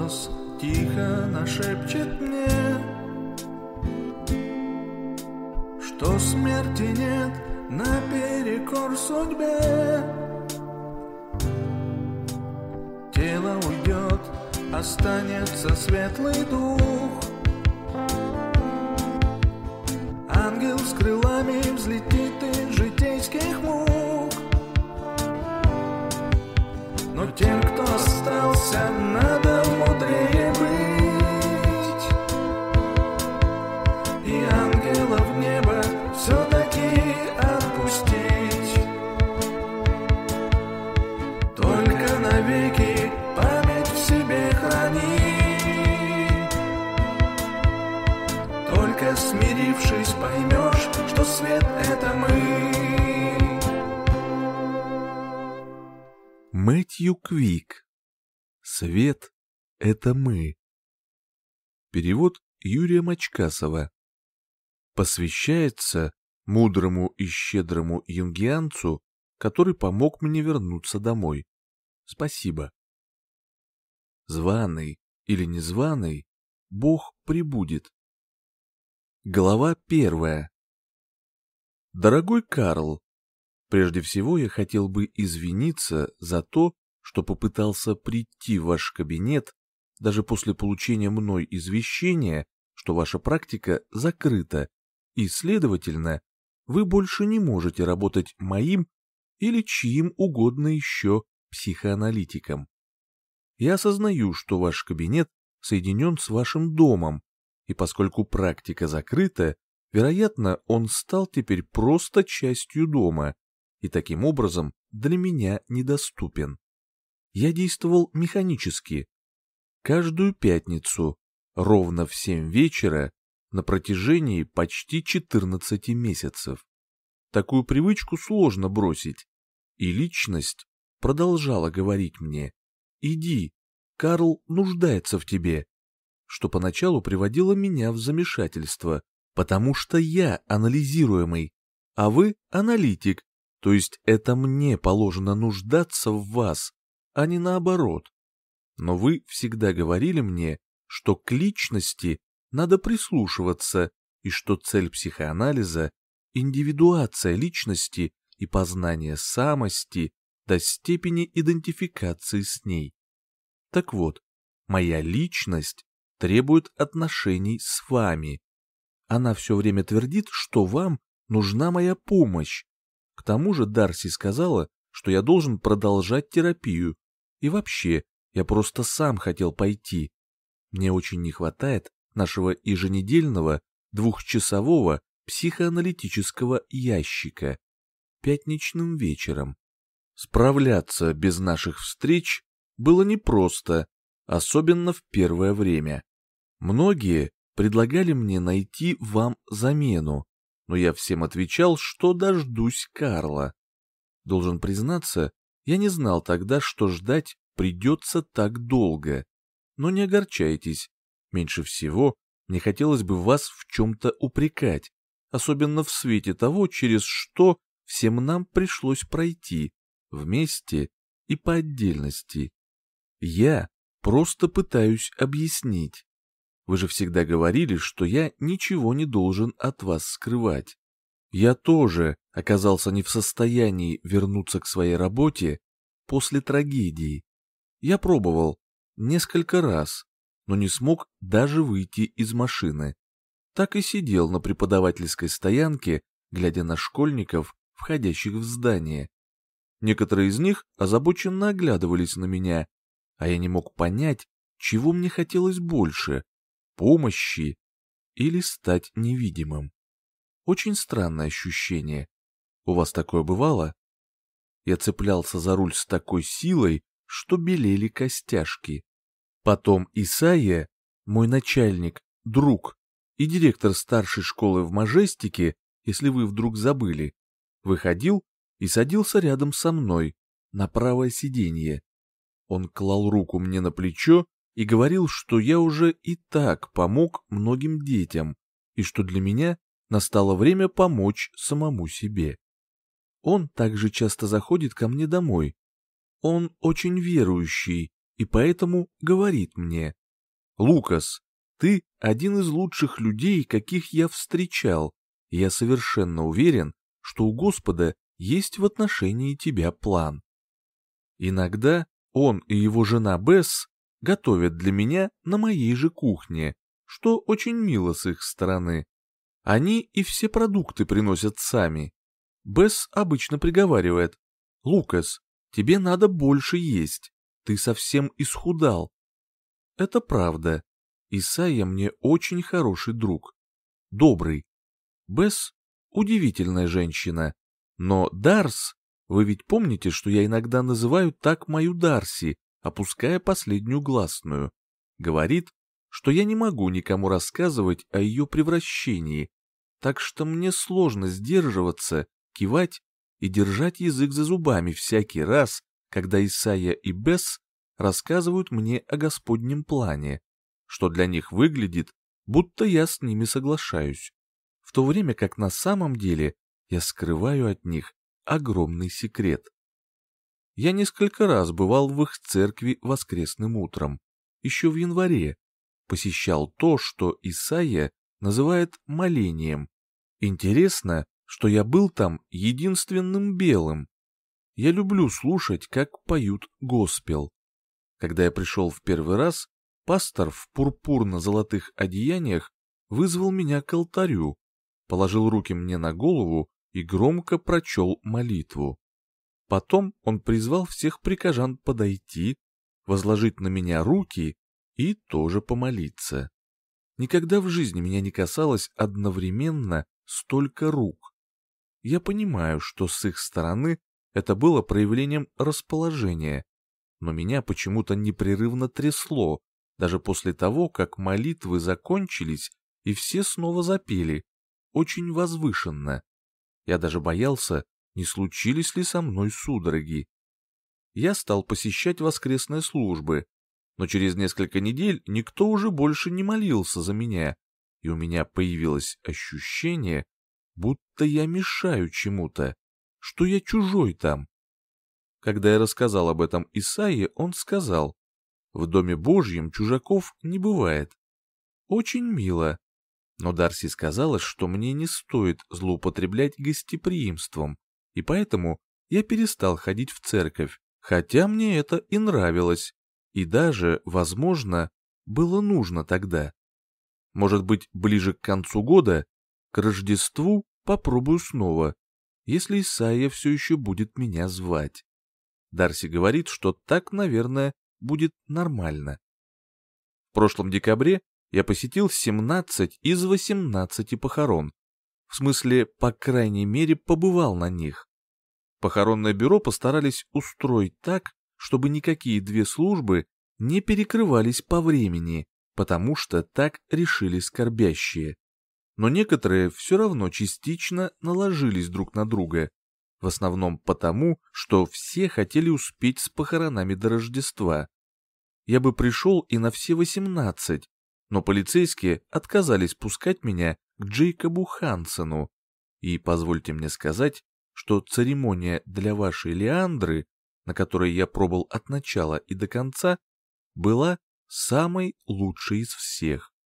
голос тихо нашепчет мне, Что смерти нет наперекор судьбе. Тело уйдет, останется светлый дух, Ангел с крылами взлетит из житейских мук. Но тем, кто остался, Вернувшись, поймешь, что свет — это мы. Мэтью Квик. Свет — это мы. Перевод Юрия Мачкасова. Посвящается мудрому и щедрому юнгианцу, который помог мне вернуться домой. Спасибо. Званый или незваный, Бог прибудет. Глава первая. Дорогой Карл, прежде всего я хотел бы извиниться за то, что попытался прийти в ваш кабинет даже после получения мной извещения, что ваша практика закрыта, и, следовательно, вы больше не можете работать моим или чьим угодно еще психоаналитиком. Я осознаю, что ваш кабинет соединен с вашим домом, и поскольку практика закрыта, вероятно, он стал теперь просто частью дома и таким образом для меня недоступен. Я действовал механически. Каждую пятницу, ровно в семь вечера, на протяжении почти 14 месяцев. Такую привычку сложно бросить, и личность продолжала говорить мне «Иди, Карл нуждается в тебе, что поначалу приводило меня в замешательство, потому что я анализируемый, а вы аналитик, то есть это мне положено нуждаться в вас, а не наоборот. Но вы всегда говорили мне, что к личности надо прислушиваться и что цель психоанализа – индивидуация личности и познание самости до степени идентификации с ней. Так вот, моя личность требует отношений с вами. Она все время твердит, что вам нужна моя помощь. К тому же Дарси сказала, что я должен продолжать терапию. И вообще, я просто сам хотел пойти. Мне очень не хватает нашего еженедельного двухчасового психоаналитического ящика. Пятничным вечером. Справляться без наших встреч было непросто, особенно в первое время. Многие предлагали мне найти вам замену, но я всем отвечал, что дождусь Карла. Должен признаться, я не знал тогда, что ждать придется так долго. Но не огорчайтесь, меньше всего мне хотелось бы вас в чем-то упрекать, особенно в свете того, через что всем нам пришлось пройти, вместе и по отдельности. Я просто пытаюсь объяснить. Вы же всегда говорили, что я ничего не должен от вас скрывать. Я тоже оказался не в состоянии вернуться к своей работе после трагедии. Я пробовал несколько раз, но не смог даже выйти из машины. Так и сидел на преподавательской стоянке, глядя на школьников, входящих в здание. Некоторые из них озабоченно оглядывались на меня, а я не мог понять, чего мне хотелось больше помощи или стать невидимым. Очень странное ощущение. У вас такое бывало? Я цеплялся за руль с такой силой, что белели костяшки. Потом Исаия, мой начальник, друг и директор старшей школы в Мажестике, если вы вдруг забыли, выходил и садился рядом со мной, на правое сиденье. Он клал руку мне на плечо и говорил, что я уже и так помог многим детям, и что для меня настало время помочь самому себе. Он также часто заходит ко мне домой. Он очень верующий и поэтому говорит мне, «Лукас, ты один из лучших людей, каких я встречал. Я совершенно уверен, что у Господа есть в отношении тебя план». Иногда он и его жена Бесс готовят для меня на моей же кухне, что очень мило с их стороны. Они и все продукты приносят сами. Бесс обычно приговаривает. «Лукас, тебе надо больше есть. Ты совсем исхудал». Это правда. Исайя мне очень хороший друг. Добрый. Бесс — удивительная женщина. Но Дарс, вы ведь помните, что я иногда называю так мою Дарси, опуская последнюю гласную. Говорит, что я не могу никому рассказывать о ее превращении, так что мне сложно сдерживаться, кивать и держать язык за зубами всякий раз, когда Исайя и Бесс рассказывают мне о Господнем плане, что для них выглядит, будто я с ними соглашаюсь, в то время как на самом деле я скрываю от них огромный секрет. Я несколько раз бывал в их церкви воскресным утром, еще в январе, посещал то, что Исаия называет молением. Интересно, что я был там единственным белым. Я люблю слушать, как поют госпел. Когда я пришел в первый раз, пастор в пурпурно-золотых одеяниях вызвал меня к алтарю, положил руки мне на голову и громко прочел молитву. Потом он призвал всех прикажан подойти, возложить на меня руки и тоже помолиться. Никогда в жизни меня не касалось одновременно столько рук. Я понимаю, что с их стороны это было проявлением расположения, но меня почему-то непрерывно трясло, даже после того, как молитвы закончились и все снова запели, очень возвышенно. Я даже боялся, не случились ли со мной судороги. Я стал посещать воскресные службы, но через несколько недель никто уже больше не молился за меня, и у меня появилось ощущение, будто я мешаю чему-то, что я чужой там. Когда я рассказал об этом Исаии, он сказал, «В Доме Божьем чужаков не бывает». Очень мило. Но Дарси сказала, что мне не стоит злоупотреблять гостеприимством, и поэтому я перестал ходить в церковь, хотя мне это и нравилось, и даже, возможно, было нужно тогда. Может быть, ближе к концу года, к Рождеству, попробую снова, если Исайя все еще будет меня звать. Дарси говорит, что так, наверное, будет нормально. В прошлом декабре я посетил 17 из 18 похорон, в смысле, по крайней мере, побывал на них. Похоронное бюро постарались устроить так, чтобы никакие две службы не перекрывались по времени, потому что так решили скорбящие. Но некоторые все равно частично наложились друг на друга, в основном потому, что все хотели успеть с похоронами до Рождества. Я бы пришел и на все восемнадцать, но полицейские отказались пускать меня к Джейкобу Хансену и позвольте мне сказать, что церемония для вашей Леандры, на которой я пробыл от начала и до конца, была самой лучшей из всех.